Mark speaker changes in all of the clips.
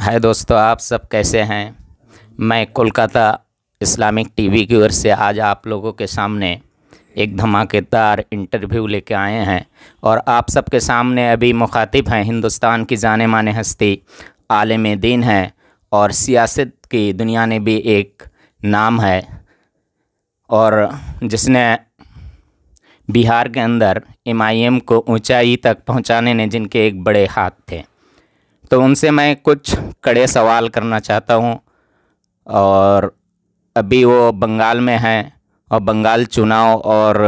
Speaker 1: है दोस्तों आप सब कैसे हैं मैं कोलकाता इस्लामिक टीवी की ओर से आज आप लोगों के सामने एक धमाकेदार इंटरव्यू लेके आए हैं और आप सब के सामने अभी मुखातिब हैं हिंदुस्तान की जाने माने हस्ती आलम दीन है और सियासत की दुनिया ने भी एक नाम है और जिसने बिहार के अंदर एम को ऊंचाई तक पहुंचाने ने जिनके एक बड़े हाथ थे तो उनसे मैं कुछ कड़े सवाल करना चाहता हूँ और अभी वो बंगाल में हैं और बंगाल चुनाव और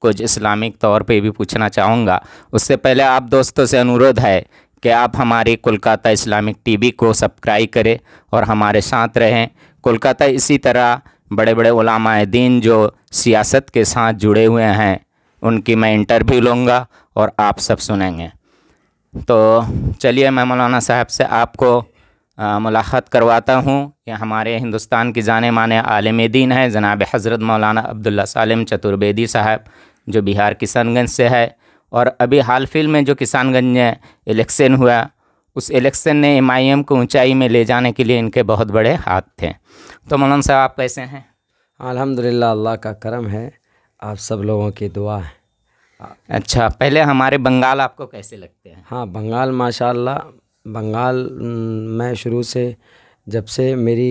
Speaker 1: कुछ इस्लामिक तौर पे भी पूछना चाहूँगा उससे पहले आप दोस्तों से अनुरोध है कि आप हमारी कोलकाता इस्लामिक टीवी को सब्सक्राइब करें और हमारे साथ रहें कोलकाता इसी तरह बड़े बड़े दीन जो सियासत के साथ जुड़े हुए हैं उनकी मैं इंटरव्यू लूँगा और आप सब सुनेंगे तो चलिए मैं मौलाना साहब से आपको मुलाकात करवाता हूँ कि हमारे हिंदुस्तान की जाने माने आलम दीन है जनाब हज़रत मौलाना अब्दुल्ला सालिम चतुर्वेदी साहब जो बिहार किशनगंज से है और अभी हाल फिल में जो किसानगंज में इलेक्शन हुआ उस इलेक्शन ने एम को ऊंचाई में ले जाने के लिए इनके बहुत बड़े हाथ थे तो मौलाना साहब
Speaker 2: आप कैसे हैं अलहमदिल्ला अल्लाह का करम है आप सब लोगों की दुआ है अच्छा पहले हमारे बंगाल
Speaker 1: आपको कैसे लगते
Speaker 2: हैं हाँ बंगाल माशाल्लाह बंगाल मैं शुरू से जब से मेरी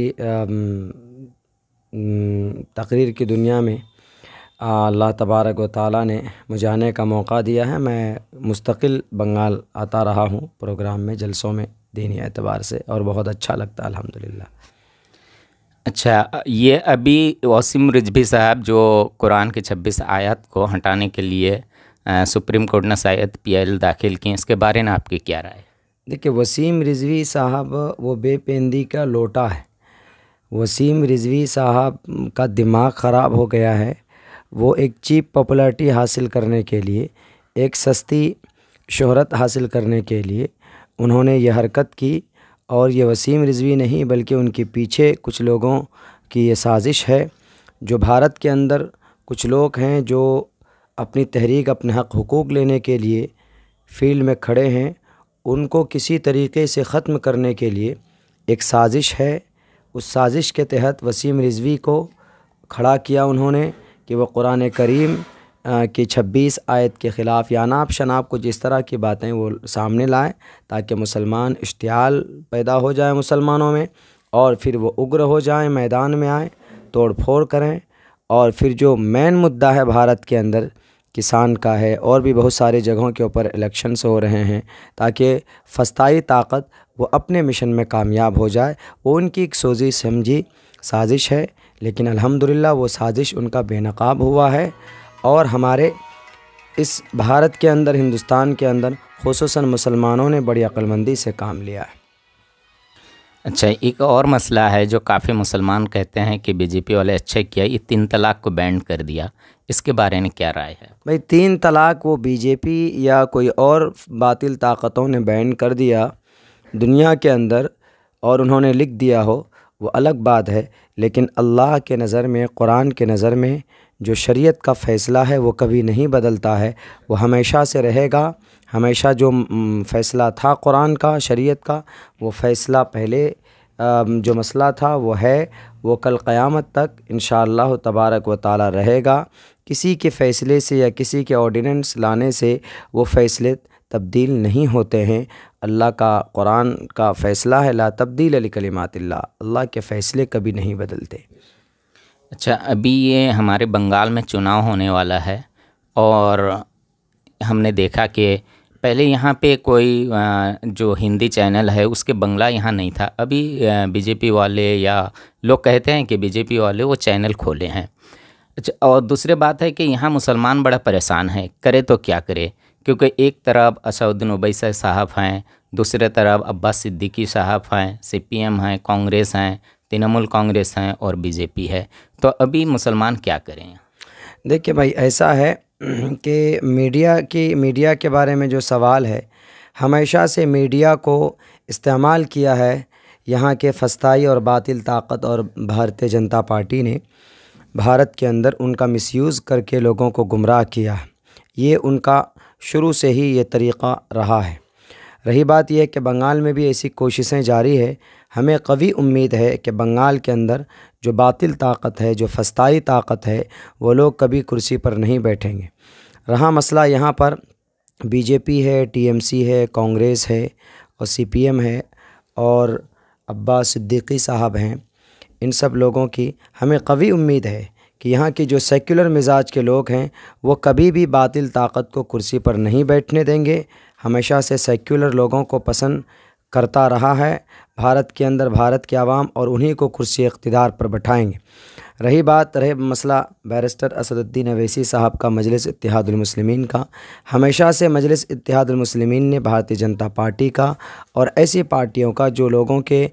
Speaker 2: तकरीर की दुनिया में अल्लाह तबारक व ने मुझे आने का मौका दिया है मैं मुस्तकिल बंगाल आता रहा हूँ प्रोग्राम में जलसों में दीनी एतबार से और बहुत अच्छा लगता है अल्हम्दुलिल्लाह अच्छा
Speaker 1: ये अभी वसीम रिजवी साहब जो कुरान के 26 आयत को हटाने के लिए सुप्रीम कोर्ट ने शायद पीएल दाखिल किए इसके बारे में आपकी क्या राय
Speaker 2: देखिए वसीम रिजवी साहब वो बेपेंदी का लोटा है वसीम रिजवी साहब का दिमाग ख़राब हो गया है वो एक चीप पॉपुलैरिटी हासिल करने के लिए एक सस्ती शोहरत हासिल करने के लिए उन्होंने यह हरकत की और ये वसीम रिजवी नहीं बल्कि उनके पीछे कुछ लोगों की ये साजिश है जो भारत के अंदर कुछ लोग हैं जो अपनी तहरीक अपने हक़ हकूक़ लेने के लिए फ़ील्ड में खड़े हैं उनको किसी तरीके से ख़त्म करने के लिए एक साजिश है उस साजिश के तहत वसीम रिजवी को खड़ा किया उन्होंने कि वह कुरान करीम की छब्बीस आयत के ख़िलाफ़ या नाप शनाप को जिस तरह की बातें वो सामने लाएँ ताकि मुसलमान इश्तियाल पैदा हो जाए मुसलमानों में और फिर वो उग्र हो जाए मैदान में आए तोड़ फोड़ करें और फिर जो मेन मुद्दा है भारत के अंदर किसान का है और भी बहुत सारे जगहों के ऊपर इलेक्शंस हो रहे हैं ताकि फस्ताई ताकत वो अपने मिशन में कामयाब हो जाए वो उनकी एक सोजी समझी साजिश है लेकिन अल्हम्दुलिल्लाह वो साजिश उनका बेनकाब हुआ है और हमारे इस भारत के अंदर हिंदुस्तान के अंदर खसूस मुसलमानों ने बड़ी अक्लमंदी से काम लिया है
Speaker 1: अच्छा एक और मसला है जो काफ़ी मुसलमान कहते हैं कि बीजेपी वाले अच्छे किया ये तीन तलाक को बैन कर दिया इसके बारे में क्या राय है
Speaker 2: भाई तीन तलाक वो बीजेपी या कोई और बातिल ताकतों ने बैन कर दिया दुनिया के अंदर और उन्होंने लिख दिया हो वो अलग बात है लेकिन अल्लाह के नज़र में कुरान के नज़र में जो शरीयत का फ़ैसला है वो कभी नहीं बदलता है वो हमेशा से रहेगा हमेशा जो फ़ैसला था कुरान का शरीयत का वो फ़ैसला पहले जो मसला था वो है वो कल क़यामत तक इन तबारक व ताली रहेगा किसी के फ़ैसले से या किसी के ऑर्डिनेंस लाने से वो फ़ैसले तब्दील नहीं होते हैं अल्लाह का कुरान का फ़ैसला है ला तब्दील अली कलिमातिल्ला अल्लाह के फ़ैसले कभी नहीं बदलते
Speaker 1: अच्छा अभी ये हमारे बंगाल में चुनाव होने वाला है और हमने देखा कि पहले यहाँ पे कोई जो हिंदी चैनल है उसके बंगला यहाँ नहीं था अभी बीजेपी वाले या लोग कहते हैं कि बीजेपी वाले वो चैनल खोले हैं अच्छा और दूसरी बात है कि यहाँ मुसलमान बड़ा परेशान है करे तो क्या करे क्योंकि एक तरफ असउद्दीन उबैस साहब हैं दूसरे तरफ अब्बास सिद्दीकी साहब हैं सी पी एम हैं कांग्रेस हैं तृणमूल कांग्रेस हैं और बीजेपी है तो अभी मुसलमान क्या करें
Speaker 2: देखिए भाई ऐसा है कि मीडिया की मीडिया के बारे में जो सवाल है हमेशा से मीडिया को इस्तेमाल किया है यहाँ के फस्ताई और बातिल ताकत और भारतीय जनता पार्टी ने भारत के अंदर उनका मिसयूज़ करके लोगों को गुमराह किया है ये उनका शुरू से ही ये तरीक़ा रहा है रही बात यह कि बंगाल में भी ऐसी कोशिशें जारी है हमें कवी उम्मीद है कि बंगाल के अंदर जो बातिल ताकत है जो फस्ताई ताकत है वो लोग कभी कुर्सी पर नहीं बैठेंगे रहा मसला यहाँ पर बीजेपी है टीएमसी है कांग्रेस है और सीपीएम है और अब्बास सिद्दीकी साहब हैं इन सब लोगों की हमें कवी उम्मीद है कि यहाँ के जो सेकुलर मिजाज के लोग हैं वो कभी भी बातिल ताकत को कुर्सी पर नहीं बैठने देंगे हमेशा से सेकुलर लोगों को पसंद करता रहा है भारत के अंदर भारत के आवाम और उन्हीं को कुर्सी इकतदार पर बैठाएंगे रही बात रहे मसला बैरिस्टर असदुद्दीन अवैसी साहब का मजलिस इतिहादमसलिमिन का हमेशा से मजलिस इतिहादमसलिमिन ने भारतीय जनता पार्टी का और ऐसी पार्टियों का जो लोगों के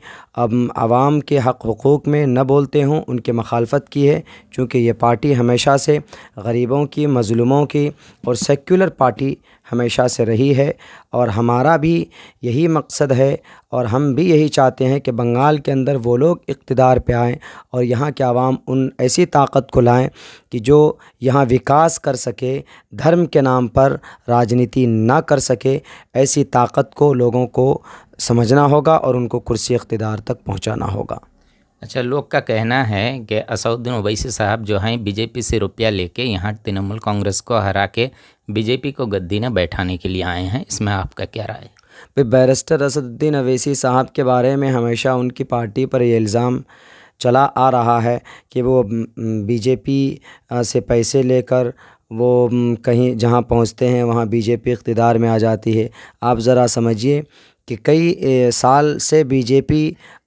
Speaker 2: अब आवाम के हक़ हकूक़ में न बोलते हों उनके मखालफत की है चूँकि ये पार्टी हमेशा से गरीबों की मजलूमों की और सेक्युलर पार्टी हमेशा से रही है और हमारा भी यही मकसद है और हम भी यही चाहते हैं कि बंगाल के अंदर वो लोग इकतदार पर आएँ और यहाँ के आवाम उन उन ऐसी ताकत को लाएं कि जो यहाँ विकास कर सके धर्म के नाम पर राजनीति ना कर सके ऐसी ताकत को लोगों को समझना होगा और उनको कुर्सी इकतदार तक पहुँचाना होगा
Speaker 1: अच्छा लोग का कहना है कि असउद्दीन ओवैसी साहब जो हैं बीजेपी से रुपया लेके यहाँ तृणमूल कांग्रेस को हरा के बीजेपी को गद्दी न बैठाने के लिए आए हैं इसमें आपका क्या राय
Speaker 2: बैरिस्टर असदुद्दीन अवैसी साहब के बारे में हमेशा उनकी पार्टी पर ये इल्ज़ाम चला आ रहा है कि वो बीजेपी से पैसे लेकर वो कहीं जहां पहुंचते हैं वहां बीजेपी इकतदार में आ जाती है आप ज़रा समझिए कि कई साल से बीजेपी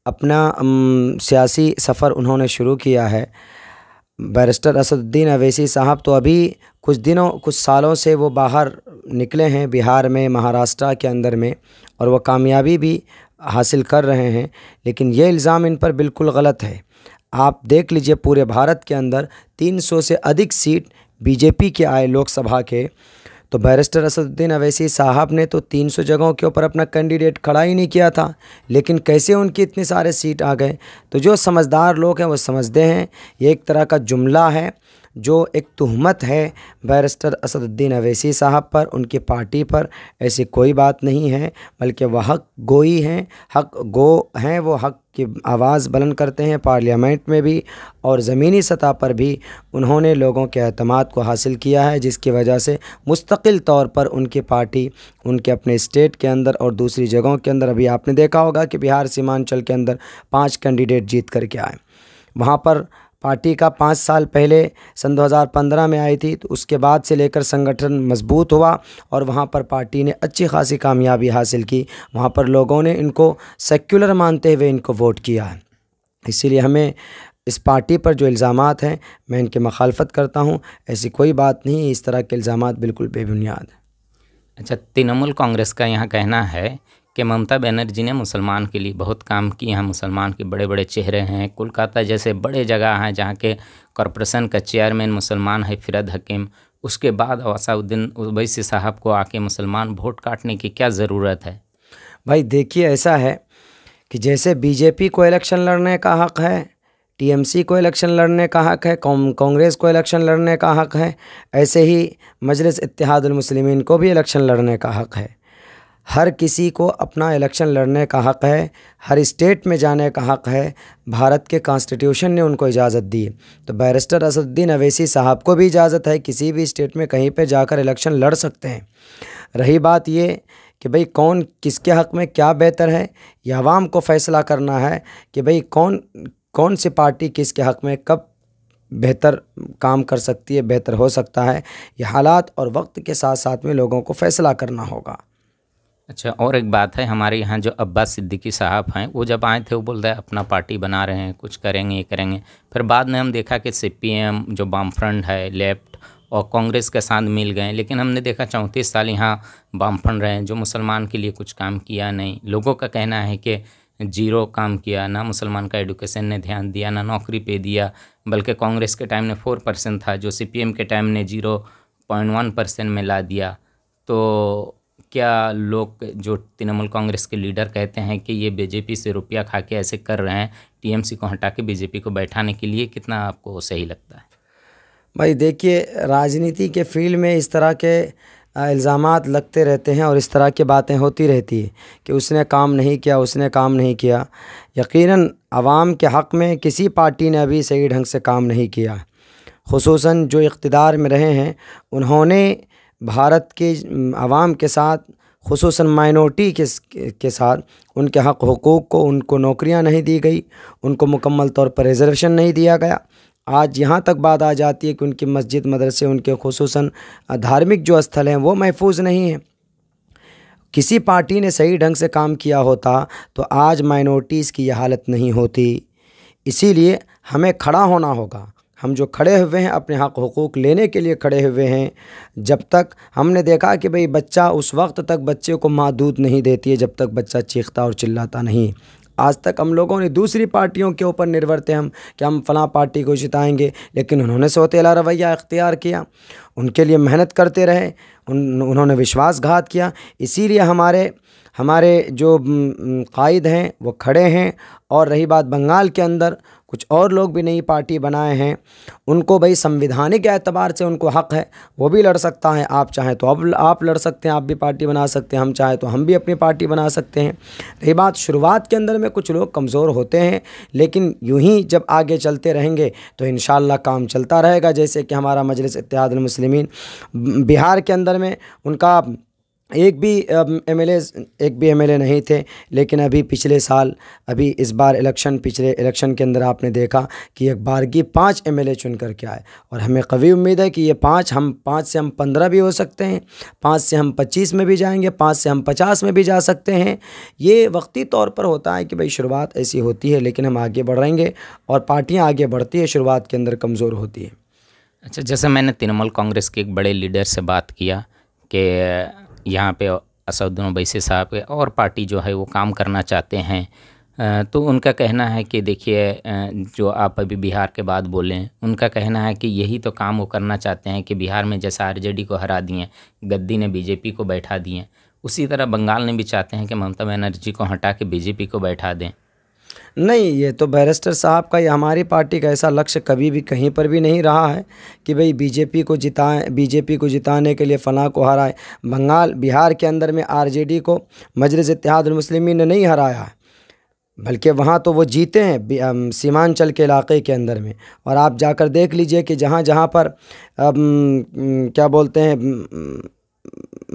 Speaker 2: अपना सियासी सफ़र उन्होंने शुरू किया है बैरिस्टर असदुद्दीन अवैसी साहब तो अभी कुछ दिनों कुछ सालों से वो बाहर निकले हैं बिहार में महाराष्ट्र के अंदर में और वह कामयाबी भी हासिल कर रहे हैं लेकिन ये इल्ज़ाम इन पर बिल्कुल गलत है आप देख लीजिए पूरे भारत के अंदर 300 से अधिक सीट बीजेपी के आए लोकसभा के तो बैरिस्टर असदुद्दीन अवैसी साहब ने तो 300 जगहों के ऊपर अपना कैंडिडेट खड़ा ही नहीं किया था लेकिन कैसे उनकी इतनी सारे सीट आ गए तो जो समझदार लोग हैं वो समझते हैं ये एक तरह का जुमला है जो एक तहमत है बैरिस्टर असदुद्दीन अवैसी साहब पर उनकी पार्टी पर ऐसी कोई बात नहीं है बल्कि वह हक गोई हैं हक गो हैं वो हक की आवाज़ बुलंद करते हैं पार्लियामेंट में भी और ज़मीनी सतह पर भी उन्होंने लोगों के अहतमाद को हासिल किया है जिसकी वजह से मुस्तकिल तौर पर उनकी पार्टी उनके अपने स्टेट के अंदर और दूसरी जगहों के अंदर अभी आपने देखा होगा कि बिहार सीमांचल के अंदर पाँच कैंडिडेट जीत करके आए वहाँ पर पार्टी का पाँच साल पहले सन 2015 में आई थी तो उसके बाद से लेकर संगठन मजबूत हुआ और वहाँ पर पार्टी ने अच्छी खासी कामयाबी हासिल की वहाँ पर लोगों ने इनको सेक्युलर मानते हुए इनको वोट किया है इसीलिए हमें इस पार्टी पर जो इल्ज़ाम हैं मैं इनकी मखालफत करता हूँ ऐसी कोई बात नहीं इस तरह के इल्ज़ाम बिल्कुल बेबुनियाद
Speaker 1: अच्छा तृणमूल कांग्रेस का यहाँ कहना है कि ममता बनर्जी ने मुसलमान के लिए बहुत काम किए हैं मुसलमान के बड़े बड़े चेहरे हैं कोलकाता जैसे बड़े जगह हैं जहाँ के कॉरपोरेशन का चेयरमैन मुसलमान है फिरद हकीम उसके बाद वसाउद्दीन उवैसी साहब को आके मुसलमान वोट काटने की क्या ज़रूरत है
Speaker 2: भाई देखिए ऐसा है कि जैसे बीजेपी को इलेक्शन लड़ने का हक़ है टीएमसी को इलेक्शन लड़ने का हक़ है कांग्रेस को इलेक्शन लड़ने का हक़ है ऐसे ही मजलिस इतिहादुलमसलिमिन को भी इलेक्शन लड़ने का हक़ है हर किसी को अपना इलेक्शन लड़ने का हक़ है हर स्टेट में जाने का हक़ है भारत के कॉन्स्टिट्यूशन ने उनको इजाज़त दी तो बैरिस्टर असदुद्दीन अवैसी साहब को भी इजाज़त है किसी भी स्टेट में कहीं पे जाकर इलेक्शन लड़ सकते हैं रही बात ये कि भाई कौन किसके हक़ में क्या बेहतर है यह आवाम को फ़ैसला करना है कि भाई कौन कौन सी पार्टी किसके हक़ में कब बेहतर काम कर सकती है बेहतर हो सकता है ये हालात और वक्त के साथ साथ में लोगों को फ़ैसला करना होगा
Speaker 1: अच्छा और एक बात है हमारे यहाँ जो अब्बास सिद्दीकी साहब हैं वो जब आए थे वो बोल रहे अपना पार्टी बना रहे हैं कुछ करेंगे ये करेंगे फिर बाद में हम देखा कि सी पी एम जो बामफ्रंट है लेफ्ट और कांग्रेस के साथ मिल गए लेकिन हमने देखा चौंतीस साल यहाँ बामफ्रंट रहे जो मुसलमान के लिए कुछ काम किया नहीं लोगों का कहना है कि जीरो काम किया ना मुसलमान का एडुकेशन ने ध्यान दिया ना नौकरी पे दिया बल्कि कांग्रेस के टाइम ने फोर परसेंट था जो सीपीएम के टाइम ने जीरो पॉइंट वन परसेंट में ला दिया तो क्या लोग जो तृणमूल कांग्रेस के लीडर कहते हैं कि ये बीजेपी से रुपया खा के ऐसे कर रहे हैं टीएमसी को हटा के बीजेपी को बैठाने के लिए कितना आपको सही लगता है
Speaker 2: भाई देखिए राजनीति के फील्ड में इस तरह के इल्ज़ाम लगते रहते हैं और इस तरह की बातें होती रहती है कि उसने काम नहीं किया उसने काम नहीं किया यकीनन आवाम के हक़ में किसी पार्टी ने अभी सही ढंग से काम नहीं किया खसूस जो इकतदार में रहे हैं उन्होंने भारत के आवाम के साथ खसूस माइनॉरिटी के के साथ उनके हक हकूक़ को उनको नौकरियां नहीं दी गई उनको मुकम्मल तौर पर रिजर्वेशन नहीं दिया गया आज यहाँ तक बात आ जाती है कि उनकी मस्जिद मदरसे उनके खसूस धार्मिक जो स्थल हैं वो महफूज नहीं हैं किसी पार्टी ने सही ढंग से काम किया होता तो आज माइनॉरिटीज़ की यह हालत नहीं होती इसीलिए हमें खड़ा होना होगा हम जो खड़े हुए हैं अपने हक़ हकूक़ लेने के लिए खड़े हुए हैं जब तक हमने देखा कि भाई बच्चा उस वक्त तक बच्चे को माँ दूध नहीं देती है जब तक बच्चा चीखता और चिल्लाता नहीं आज तक हम लोगों ने दूसरी पार्टियों के ऊपर निर्भर थे हम कि हम फलां पार्टी को जिताएंगे लेकिन उन्होंने सोतेला रवैया इख्तियार किया उनके लिए मेहनत करते रहे उन उन्होंने विश्वासघात किया इसीलिए हमारे हमारे जो कायद हैं वो खड़े हैं और रही बात बंगाल के अंदर कुछ और लोग भी नई पार्टी बनाए हैं उनको भाई संविधानिक एतबार से उनको हक़ है वो भी लड़ सकता है आप चाहें तो अब आप लड़ सकते हैं आप भी पार्टी बना सकते हैं हम चाहें तो हम भी अपनी पार्टी बना सकते हैं रही बात शुरुआत के अंदर में कुछ लोग कमज़ोर होते हैं लेकिन यूं ही जब आगे चलते रहेंगे तो इन काम चलता रहेगा जैसे कि हमारा मजलिस इतिहादमसलिमिन बिहार के अंदर में उनका एक भी एम एल एक भी एम नहीं थे लेकिन अभी पिछले साल अभी इस बार इलेक्शन पिछले इलेक्शन के अंदर आपने देखा कि एक बार की पाँच एम चुन कर के आए और हमें कभी उम्मीद है कि ये पाँच हम पाँच से हम पंद्रह भी हो सकते हैं पाँच से हम पच्चीस में भी जाएंगे पाँच से हम पचास में भी जा सकते हैं ये वक्ती तौर पर होता है कि भाई शुरुआत ऐसी होती है लेकिन हम आगे बढ़ेंगे और पार्टियाँ आगे बढ़ती है शुरुआत के अंदर कमज़ोर होती है
Speaker 1: अच्छा जैसे मैंने तृणमूल कांग्रेस के एक बड़े लीडर से बात किया कि यहाँ पे असदुद्दीन ओबैसी साहब के और पार्टी जो है वो काम करना चाहते हैं तो उनका कहना है कि देखिए जो आप अभी बिहार के बाद बोलें उनका कहना है कि यही तो काम वो करना चाहते हैं कि बिहार में जैसा आरजेडी को हरा दिए गद्दी ने बीजेपी को बैठा दिए उसी तरह बंगाल ने भी चाहते हैं कि ममता बनर्जी को हटा के बीजेपी को बैठा दें
Speaker 2: नहीं ये तो बैरिस्टर साहब का या हमारी पार्टी का ऐसा लक्ष्य कभी भी कहीं पर भी नहीं रहा है कि भाई बीजेपी को जिताएं बीजेपी को जिताने के लिए फलाँ को हराएं बंगाल बिहार के अंदर में आरजेडी को मजलिस इतिहादमसलिमी ने नहीं हराया है बल्कि वहाँ तो वो जीते हैं सीमांचल के इलाके के अंदर में और आप जाकर देख लीजिए कि जहाँ जहाँ पर अब, क्या बोलते हैं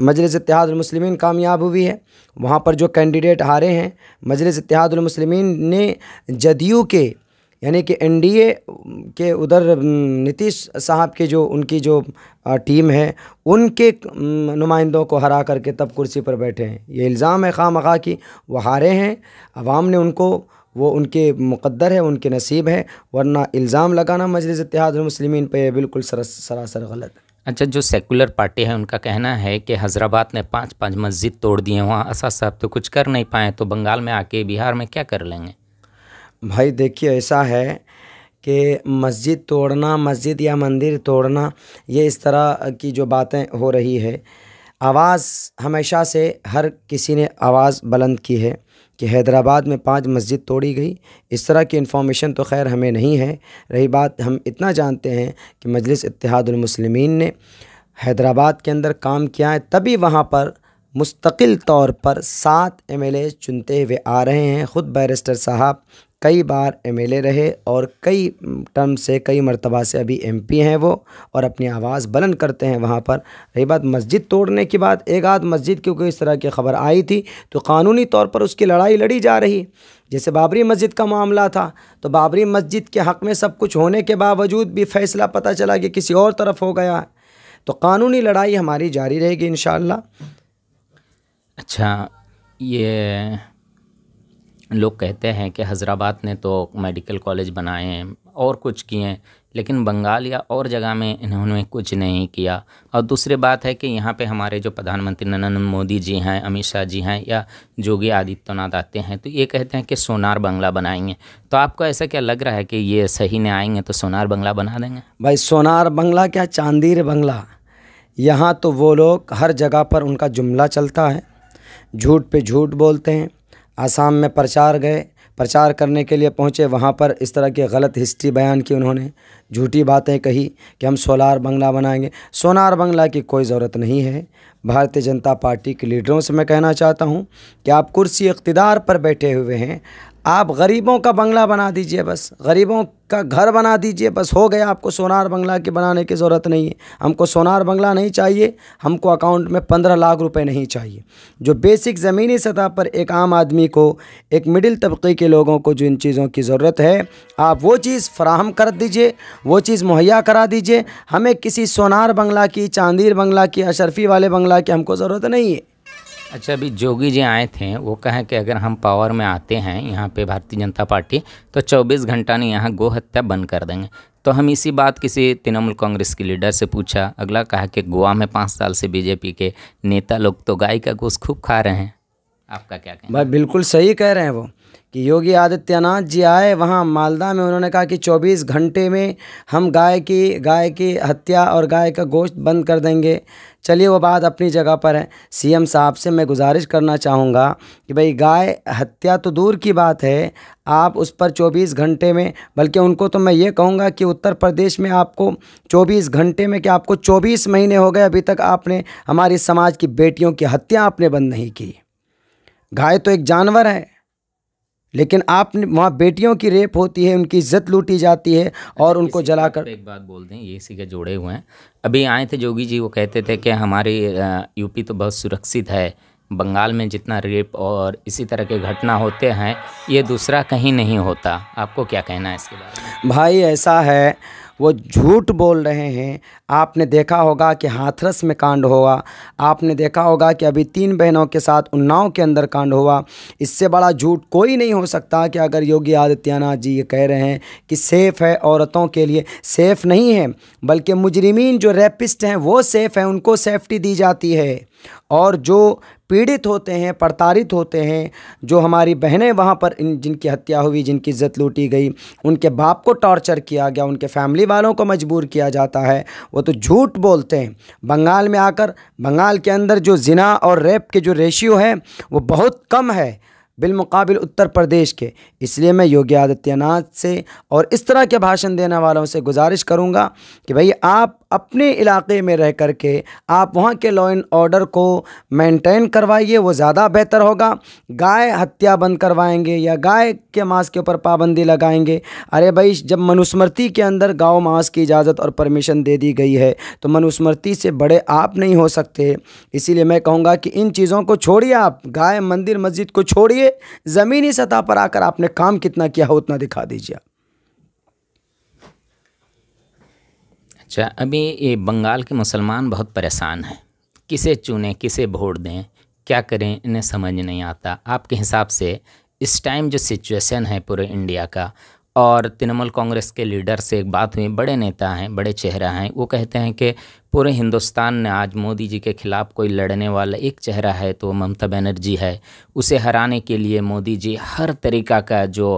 Speaker 2: मजलिस इतिहादमसलिमिन कामयाब हुई है वहाँ पर जो कैंडिडेट हारे हैं मजलिस इतिहादमसलिमिन ने जदयू के यानी कि एनडीए के उधर नीतीश साहब के जो उनकी जो टीम है उनके नुमाइंदों को हरा करके तब कुर्सी पर बैठे हैं ये इल्ज़ाम है खाम खा की वो हारे हैं अवाम ने उनको वो उनके मुकद्दर है उनके नसीब है वरना इल्ज़ाम लगाना मजलिस इतिहाद पर बिल्कुल सरासर गलत है
Speaker 1: अच्छा जो सेकुलर पार्टी है उनका कहना है कि हैदराबाद ने पांच पांच मस्जिद तोड़ दिए वहाँ असा साहब तो कुछ कर नहीं पाए तो बंगाल में आके बिहार में क्या कर लेंगे
Speaker 2: भाई देखिए ऐसा है कि मस्जिद तोड़ना मस्जिद या मंदिर तोड़ना ये इस तरह की जो बातें हो रही है आवाज़ हमेशा से हर किसी ने आवाज़ बुलंद की है कि हैदराबाद में पांच मस्जिद तोड़ी गई इस तरह की इन्फॉर्मेशन तो खैर हमें नहीं है रही बात हम इतना जानते हैं कि मजलिस इतिहादुलमसलमिन ने हैदराबाद के अंदर काम किया है तभी वहाँ पर मुस्तकिल तौर पर सात एम चुनते हुए आ रहे हैं ख़ुद बैरिस्टर साहब कई बार एमएलए रहे और कई टर्म से कई मरतबा से अभी एमपी हैं वो और अपनी आवाज़ बुलंद करते हैं वहाँ पर रही बात मस्जिद तोड़ने की बात एक आध मस्जिद क्योंकि इस तरह की खबर आई थी तो कानूनी तौर पर उसकी लड़ाई लड़ी जा रही जैसे बाबरी मस्जिद का मामला था तो बाबरी मस्जिद के हक़ में सब कुछ होने के बावजूद भी फ़ैसला पता चला कि किसी और तरफ हो गया तो कानूनी लड़ाई हमारी जारी रहेगी इन
Speaker 1: अच्छा ये लोग कहते हैं कि हज़राबाद ने तो मेडिकल कॉलेज बनाए हैं और कुछ किए हैं लेकिन बंगाल या और जगह में इन्होंने कुछ नहीं किया और दूसरी बात है कि यहाँ पे हमारे जो प्रधानमंत्री नरेंद्र मोदी जी हैं अमित शाह जी हैं या योगी आदित्यनाथ आते हैं तो ये कहते हैं कि सोनार बंगला बनाएंगे तो आपको ऐसा क्या लग रहा है कि ये सही नहीं आएंगे तो सोनार बंगला बना देंगे
Speaker 2: भाई सोनार बंगला क्या चांदीर बंगला यहाँ तो वो लोग हर जगह पर उनका जुमला चलता है झूठ पे झूठ बोलते हैं आसाम में प्रचार गए प्रचार करने के लिए पहुँचे वहाँ पर इस तरह की गलत हिस्ट्री बयान की उन्होंने झूठी बातें कही कि हम सोलार बंगला बनाएंगे सोनार बंगला की कोई ज़रूरत नहीं है भारतीय जनता पार्टी के लीडरों से मैं कहना चाहता हूँ कि आप कुर्सी इकतदार पर बैठे हुए हैं आप गरीबों का बंगला बना दीजिए बस गरीबों का घर बना दीजिए बस हो गया आपको सोनार बंगला के बनाने की ज़रूरत नहीं है हमको सोनार बंगला नहीं चाहिए हमको अकाउंट में पंद्रह लाख रुपए नहीं चाहिए जो बेसिक ज़मीनी सतह पर एक आम आदमी को एक मिडिल तबके के लोगों को जो इन चीज़ों की ज़रूरत है आप वो चीज़ फराहम कर दीजिए वो चीज़ मुहैया करा दीजिए हमें किसी सोनार बंगला की चांदीर बंगला की अशरफी वाले बंगला की हमको ज़रूरत नहीं है
Speaker 1: अच्छा अभी जोगी जी आए थे वो कहें कि अगर हम पावर में आते हैं यहाँ पे भारतीय जनता पार्टी तो 24 घंटा ने यहाँ गोहत्या बंद कर देंगे तो हम इसी बात किसी तृणमूल कांग्रेस के लीडर से पूछा अगला कहा कि गोवा में पाँच साल से बीजेपी के नेता लोग तो गाय का गोश्त खूब खा रहे हैं
Speaker 2: आपका क्या कहना भाई बिल्कुल सही कह रहे हैं वो कि योगी आदित्यनाथ जी आए वहाँ मालदा में उन्होंने कहा कि 24 घंटे में हम गाय की गाय की हत्या और गाय का गोश्त बंद कर देंगे चलिए वो बात अपनी जगह पर है सीएम साहब से मैं गुजारिश करना चाहूँगा कि भाई गाय हत्या तो दूर की बात है आप उस पर 24 घंटे में बल्कि उनको तो मैं ये कहूँगा कि उत्तर प्रदेश में आपको 24 घंटे में कि आपको 24 महीने हो गए अभी तक आपने हमारी समाज की बेटियों की हत्या आपने बंद नहीं की गाय तो एक जानवर है लेकिन आप वहाँ बेटियों की रेप होती है उनकी इज्जत लूटी जाती है और उनको जलाकर एक बात बोल दें
Speaker 1: ये इसी के जुड़े हुए हैं अभी आए थे जोगी जी वो कहते थे कि हमारी यूपी तो बहुत सुरक्षित है बंगाल में जितना रेप और इसी तरह के घटना होते हैं ये दूसरा कहीं नहीं होता आपको क्या कहना है इसके
Speaker 2: बारे में भाई ऐसा है वो झूठ बोल रहे हैं आपने देखा होगा कि हाथरस में कांड हुआ आपने देखा होगा कि अभी तीन बहनों के साथ उन्नाव के अंदर कांड हुआ इससे बड़ा झूठ कोई नहीं हो सकता कि अगर योगी आदित्यनाथ जी ये कह रहे हैं कि सेफ़ है औरतों के लिए सेफ़ नहीं है बल्कि मुजरमीन जो रेपिस्ट हैं वो सेफ़ हैं उनको सेफ्टी दी जाती है और जो पीड़ित होते हैं प्रताड़ित होते हैं जो हमारी बहनें वहाँ पर इन जिनकी हत्या हुई जिनकी इज्जत लूटी गई उनके बाप को टॉर्चर किया गया उनके फैमिली वालों को मजबूर किया जाता है वो तो झूठ बोलते हैं बंगाल में आकर बंगाल के अंदर जो जिना और रेप के जो रेशियो है वो बहुत कम है बिलमुकाबिल उत्तर प्रदेश के इसलिए मैं योगी आदित्यनाथ से और इस तरह के भाषण देने वालों से गुजारिश करूंगा कि भाई आप अपने इलाके में रह कर के आप वहाँ के लॉ एंड ऑर्डर को मेंटेन करवाइए वो ज़्यादा बेहतर होगा गाय हत्या बंद करवाएंगे या गाय के मांस के ऊपर पाबंदी लगाएंगे अरे भाई जब मनुस्मृति के अंदर गाँव मांस की इजाज़त और परमिशन दे दी गई है तो मनुस्मृति से बड़े आप नहीं हो सकते इसीलिए मैं कहूँगा कि इन चीज़ों को छोड़िए आप गाय मंदिर मस्जिद को छोड़िए ज़मीनी सतह पर आकर आपने काम कितना किया हो उतना दिखा दीजिए
Speaker 1: अच्छा अभी ये बंगाल के मुसलमान बहुत परेशान हैं किसे चुने किसे वोट दें क्या करें इन्हें समझ नहीं आता आपके हिसाब से इस टाइम जो सिचुएशन है पूरे इंडिया का और तृणमूल कांग्रेस के लीडर से एक बात हुई बड़े नेता हैं बड़े चेहरा हैं वो कहते हैं कि पूरे हिंदुस्तान ने आज मोदी जी के ख़िलाफ़ कोई लड़ने वाला एक चेहरा है तो ममता बनर्जी है उसे हराने के लिए मोदी जी हर तरीका का जो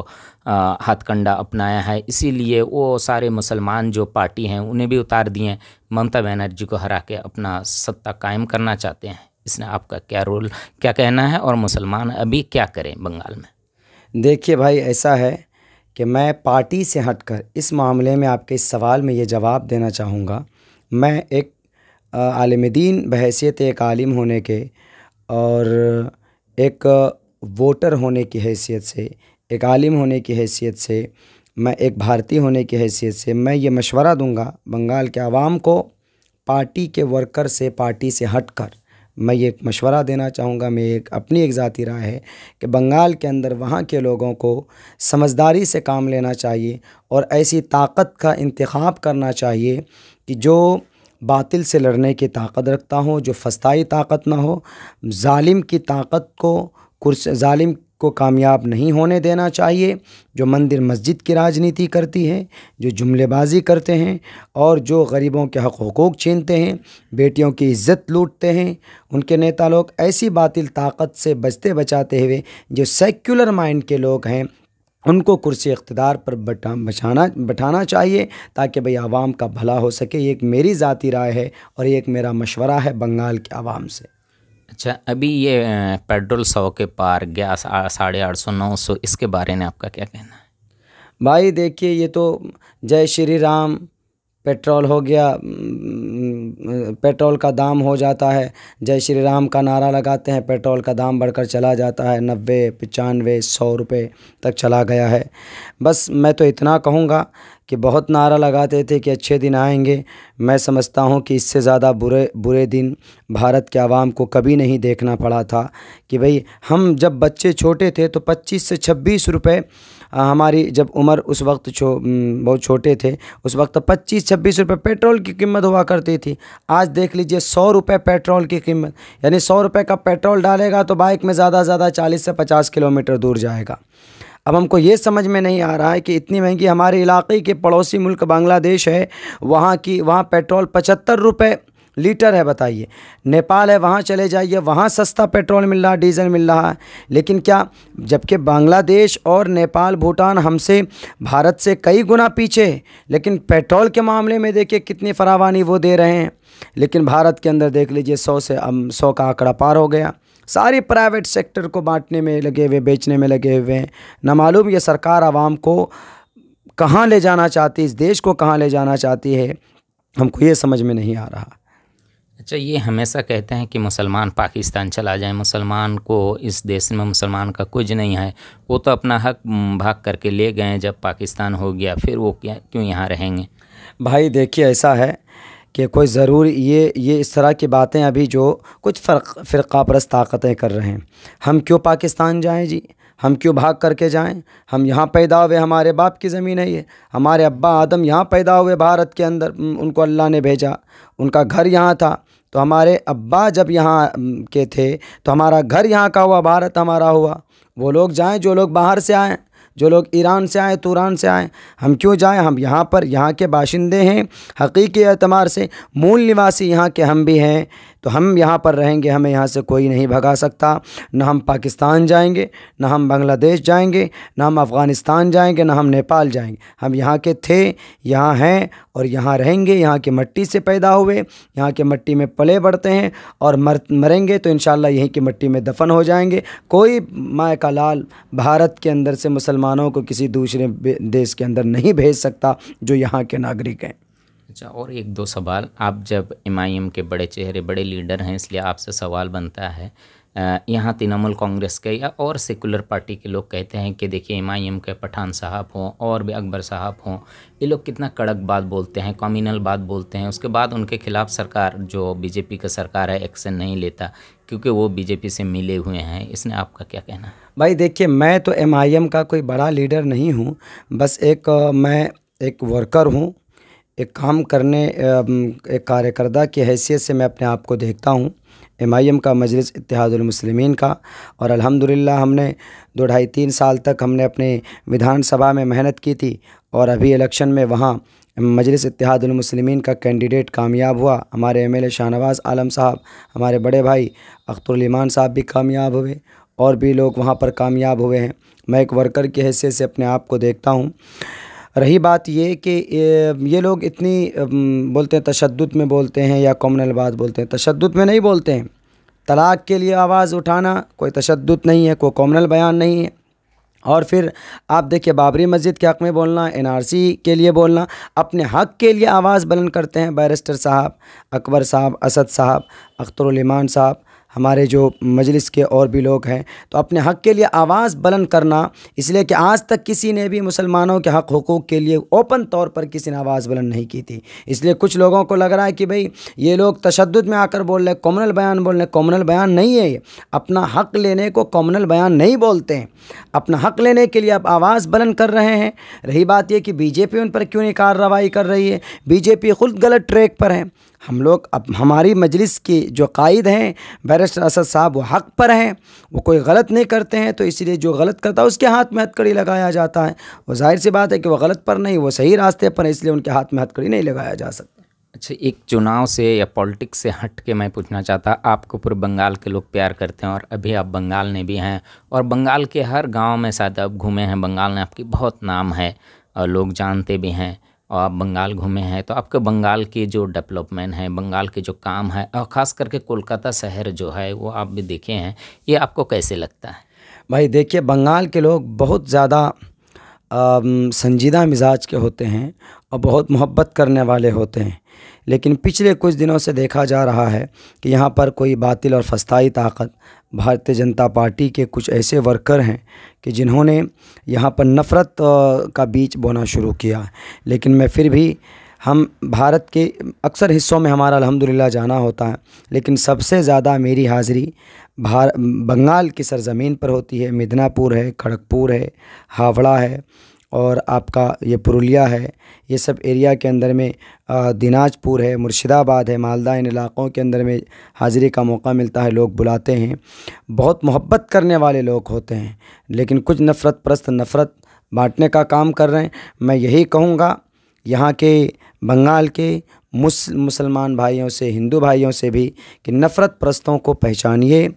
Speaker 1: हाथकंडा अपनाया है इसीलिए वो सारे मुसलमान जो पार्टी हैं उन्हें भी उतार दिए ममता बनर्जी को हरा के अपना सत्ता कायम करना चाहते हैं इसने आपका क्या रोल क्या कहना है और मुसलमान अभी क्या करें बंगाल
Speaker 2: में देखिए भाई ऐसा है कि मैं पार्टी से हटकर इस मामले में आपके इस सवाल में ये जवाब देना चाहूँगा मैं एक आलम दीन बहसीत एक आलिम होने के और एक वोटर होने की हैसियत से एक आलिम होने की हैसियत से मैं एक भारतीय होने की हैसियत से मैं ये मशवरा दूंगा बंगाल के आवाम को पार्टी के वर्कर से पार्टी से हट कर मैं ये एक मशवरा देना चाहूँगा मैं एक अपनी एक ज़ाती राय है कि बंगाल के अंदर वहाँ के लोगों को समझदारी से काम लेना चाहिए और ऐसी ताकत का इंतखब करना चाहिए कि जो बातिल से लड़ने की ताकत रखता हो जो फस्ताई ताकत ना हो जालिम की ताकत को कुर्स जालिम को कामयाब नहीं होने देना चाहिए जो मंदिर मस्जिद की राजनीति करती है जो जुमलेबाजी करते हैं और जो गरीबों के हक हकूक़ छीनते हैं बेटियों की इज्जत लूटते हैं उनके नेता लोग ऐसी बातिल ताकत से बचते बचाते हुए जो सेक्युलर माइंड के लोग हैं उनको कुर्सी इकतदार पर बटा बचाना बैठाना चाहिए ताकि भाई आवाम का भला हो सके ये एक मेरी ज़ाती राय है और ये एक मेरा मशवरा है बंगाल के आवाम से
Speaker 1: अच्छा अभी ये पेट्रोल सौ के पार गैस साढ़े आठ सौ नौ सौ इसके बारे में आपका क्या कहना है
Speaker 2: भाई देखिए ये तो जय श्री राम पेट्रोल हो गया पेट्रोल का दाम हो जाता है जय श्री राम का नारा लगाते हैं पेट्रोल का दाम बढ़कर चला जाता है नब्बे पचानवे सौ रुपये तक चला गया है बस मैं तो इतना कहूँगा कि बहुत नारा लगाते थे कि अच्छे दिन आएंगे मैं समझता हूँ कि इससे ज़्यादा बुरे बुरे दिन भारत के आवाम को कभी नहीं देखना पड़ा था कि भाई हम जब बच्चे छोटे थे तो 25 से 26 रुपए हमारी जब उम्र उस वक्त छो बहुत छोटे थे उस वक्त 25 तो छब्बीस रुपये पेट्रोल की कीमत हुआ करती थी आज देख लीजिए सौ रुपये पेट्रोल की कीमत यानी सौ रुपये का पेट्रोल डालेगा तो बाइक में ज़्यादा से ज़्यादा चालीस से पचास किलोमीटर दूर जाएगा अब हमको ये समझ में नहीं आ रहा है कि इतनी महंगी हमारे इलाके के पड़ोसी मुल्क बांग्लादेश है वहाँ की वहाँ पेट्रोल पचहत्तर रुपये लीटर है बताइए नेपाल है वहाँ चले जाइए वहाँ सस्ता पेट्रोल मिल रहा है डीजल मिल रहा है लेकिन क्या जबकि बांग्लादेश और नेपाल भूटान हमसे भारत से कई गुना पीछे लेकिन पेट्रोल के मामले में देखिए कितनी फरावानी वो दे रहे हैं लेकिन भारत के अंदर देख लीजिए सौ से अब सौ का आंकड़ा पार हो गया सारी प्राइवेट सेक्टर को बांटने में लगे हुए बेचने में लगे हुए हैं ना मालूम ये सरकार आवाम को कहाँ ले जाना चाहती इस देश को कहाँ ले जाना चाहती है हमको ये समझ में नहीं आ रहा
Speaker 1: अच्छा ये हमेशा कहते हैं कि मुसलमान पाकिस्तान चला जाए मुसलमान को इस देश में मुसलमान का कुछ नहीं है वो तो अपना हक भाग करके ले गए जब पाकिस्तान हो गया फिर वो क्या क्यों यहाँ रहेंगे
Speaker 2: भाई देखिए ऐसा है कि कोई ज़रूर ये ये इस तरह की बातें अभी जो कुछ फ़र्क फ़िरका परस्त ताकतें कर रहे हैं हम क्यों पाकिस्तान जाएं जी हम क्यों भाग करके जाएं हम यहाँ पैदा हुए हमारे बाप की ज़मीन है ये हमारे अब्बा आदम यहाँ पैदा हुए भारत के अंदर उनको अल्लाह ने भेजा उनका घर यहाँ था तो हमारे अब्बा जब यहाँ के थे तो हमारा घर यहाँ का हुआ भारत हमारा हुआ वो लोग जाएँ जो लोग बाहर से आएँ जो लोग ईरान से आए तुरान से आए हम क्यों जाएं हम यहाँ पर यहाँ के बाशिंदे हैं हकीकी एतमार से मूल निवासी यहाँ के हम भी हैं तो हम यहाँ पर रहेंगे हमें यहाँ से कोई नहीं भगा सकता ना हम पाकिस्तान जाएंगे न हम बांग्लादेश जाएंगे ना हम अफ़गानिस्तान जाएंगे ना हम नेपाल जाएंगे हम यहाँ के थे यहाँ हैं और यहाँ रहेंगे यहाँ की मट्टी से पैदा हुए यहाँ के मट्टी में पले बढ़ते हैं और मर मरेंगे तो इन यहीं की मट्टी में दफन हो जाएंगे कोई माए का लाल भारत के अंदर से मुसलमानों को किसी दूसरे देश के अंदर नहीं भेज सकता जो यहाँ के नागरिक हैं
Speaker 1: अच्छा और एक दो सवाल आप जब एम के बड़े चेहरे बड़े लीडर हैं इसलिए आपसे सवाल बनता है यहाँ तृणमूल कांग्रेस के या और सेकुलर पार्टी के लोग कहते हैं कि देखिए एम के पठान साहब हों और भी अकबर साहब हों ये लोग कितना कड़क बात बोलते हैं कॉम्यूनल बात बोलते हैं उसके बाद उनके खिलाफ सरकार जो बीजेपी का सरकार है एक्शन नहीं लेता क्योंकि वो बीजेपी से मिले हुए हैं इसने आपका क्या कहना है
Speaker 2: भाई देखिए मैं तो एम का कोई बड़ा लीडर नहीं हूँ बस एक मैं एक वर्कर हूँ एक काम करने एक कार्यकर्ता की हैसियत से मैं अपने आप को देखता हूँ एम आई एम का मजलिस इतिहादुलमसलिमिन का और अल्हम्दुलिल्लाह हमने दो ढाई तीन साल तक हमने अपने विधानसभा में मेहनत की थी और अभी इलेक्शन में वहाँ मजलिस इतिहादुलमसलिमिन का कैंडिडेट कामयाब हुआ हमारे एम एल शाहनवाज़ आलम साहब हमारे बड़े भाई अख्तरलीमान साहब भी कामयाब हुए और भी लोग वहाँ पर कामयाब हुए हैं मैं एक वर्कर की हैसियत से अपने आप को देखता हूँ रही बात ये कि ये लोग इतनी बोलते हैं तशद में बोलते हैं या कॉमनल बात बोलते हैं तशद में नहीं बोलते हैं तलाक़ के लिए आवाज़ उठाना कोई तशद नहीं है कोई कॉमनल बयान नहीं है और फिर आप देखिए बाबरी मस्जिद के हक़ में बोलना एनआरसी के लिए बोलना अपने हक़ के लिए आवाज़ बुलंद करते हैं बैरिस्टर साहब अकबर साहब असद साहब अख्तरमान साहब हमारे जो मजलिस के और भी लोग हैं तो अपने हक़ के लिए आवाज़ बुलंद करना इसलिए कि आज तक किसी ने भी मुसलमानों के हक़ हकूक़ के लिए ओपन तौर पर किसी ने आवाज़ बुलंद नहीं की थी इसलिए कुछ लोगों को लग रहा है कि भाई ये लोग तशद में आकर बोल रहे कॉमनल बयान बोल रहे कॉमनल बयान नहीं है ये अपना हक़ लेने को कॉमनल बयान नहीं बोलते हैं अपना हक़ लेने के लिए आप आवाज़ बुलंद कर रहे हैं रही बात यह कि बीजेपी उन पर क्यों नहीं कार्रवाई कर रही है बीजेपी खुद गलत ट्रैक पर है हम लोग अब हमारी मजलिस के जो कायद हैं बैरिस्टर असद साहब वो हक़ पर हैं वो कोई गलत नहीं करते हैं तो इसीलिए जो गलत करता है उसके हाथ में हथकड़ी लगाया जाता है वो जाहिर सी बात है कि वो गलत पर नहीं वो सही रास्ते पर है इसलिए उनके हाथ में हथकड़ी नहीं लगाया जा सकता
Speaker 1: अच्छा एक चुनाव से या पॉलिटिक्स से हट के मैं पूछना चाहता आपको पूरे बंगाल के लोग प्यार करते हैं और अभी आप बंगाल में भी हैं और बंगाल के हर गांव में शायद आप घूमे हैं बंगाल में आपकी बहुत नाम है और लोग जानते भी हैं और आप बंगाल घूमे हैं तो आपके बंगाल की जो डेवलपमेंट है बंगाल के जो काम है और ख़ास करके कोलकाता शहर जो है वो आप भी देखे हैं ये आपको कैसे लगता है
Speaker 2: भाई देखिए बंगाल के लोग बहुत ज़्यादा संजीदा मिजाज के होते हैं और बहुत मोहब्बत करने वाले होते हैं लेकिन पिछले कुछ दिनों से देखा जा रहा है कि यहाँ पर कोई बातिल और फस्ताई ताकत भारतीय जनता पार्टी के कुछ ऐसे वर्कर हैं कि जिन्होंने यहाँ पर नफ़रत का बीच बोना शुरू किया लेकिन मैं फिर भी हम भारत के अक्सर हिस्सों में हमारा अल्हम्दुलिल्लाह जाना होता है लेकिन सबसे ज़्यादा मेरी हाज़िरी भार बंगाल की सरज़मीन पर होती है मिदनापुर है खड़गपुर है हावड़ा है और आपका ये पुरुलिया है ये सब एरिया के अंदर में दिनाजपुर है मुर्शिदाबाद है मालदा इन इलाक़ों के अंदर में हाज़िरी का मौका मिलता है लोग बुलाते हैं बहुत मोहब्बत करने वाले लोग होते हैं लेकिन कुछ नफ़रत परस्त नफ़रत बाँटने का काम कर रहे हैं मैं यही कहूँगा यहाँ के बंगाल के मुसलमान भाइयों से हिंदू भाइयों से भी कि नफ़रत प्रस्तों को पहचानिए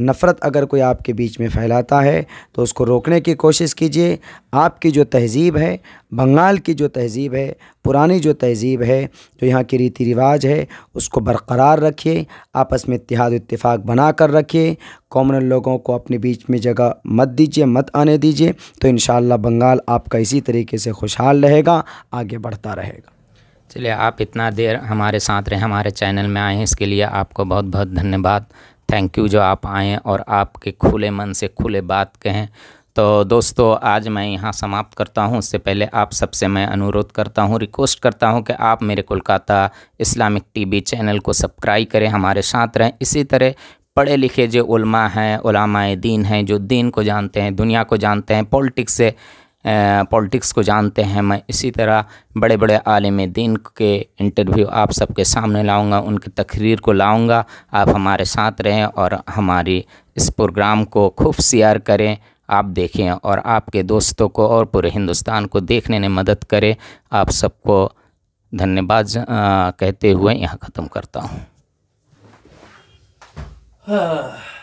Speaker 2: नफ़रत अगर कोई आपके बीच में फैलाता है तो उसको रोकने की कोशिश कीजिए आपकी जो तहज़ीब है बंगाल की जो तहज़ीब है पुरानी जो तहज़ीब है जो यहाँ की रीति रिवाज है उसको बरकरार रखिए आपस में इतिहाद इतफ़ाक़ बना कर रखिए कॉमन लोगों को अपने बीच में जगह मत दीजिए मत आने दीजिए तो इन बंगाल आपका इसी तरीके से खुशहाल रहेगा आगे बढ़ता रहेगा
Speaker 1: चलिए आप इतना देर हमारे साथ रहें हमारे चैनल में आए हैं इसके लिए आपको बहुत बहुत धन्यवाद थैंक यू जो आप आएँ और आपके खुले मन से खुले बात कहें तो दोस्तों आज मैं यहाँ समाप्त करता हूँ उससे पहले आप सबसे मैं अनुरोध करता हूँ रिक्वेस्ट करता हूँ कि आप मेरे कोलकाता इस्लामिक टीवी चैनल को सब्सक्राइब करें हमारे साथ रहें इसी तरह पढ़े लिखे जो उलमा हैं उलामाए दीन हैं जो दीन को जानते हैं दुनिया को जानते हैं पॉलिटिक्स से पॉलिटिक्स को जानते हैं मैं इसी तरह बड़े बड़े आलम दीन के इंटरव्यू आप सबके सामने लाऊंगा उनकी तकरीर को लाऊंगा आप हमारे साथ रहें और हमारी इस प्रोग्राम को खूब शेयर करें आप देखें और आपके दोस्तों को और पूरे हिंदुस्तान को देखने में मदद करें आप सबको धन्यवाद कहते हुए यहाँ ख़त्म करता हूँ हाँ।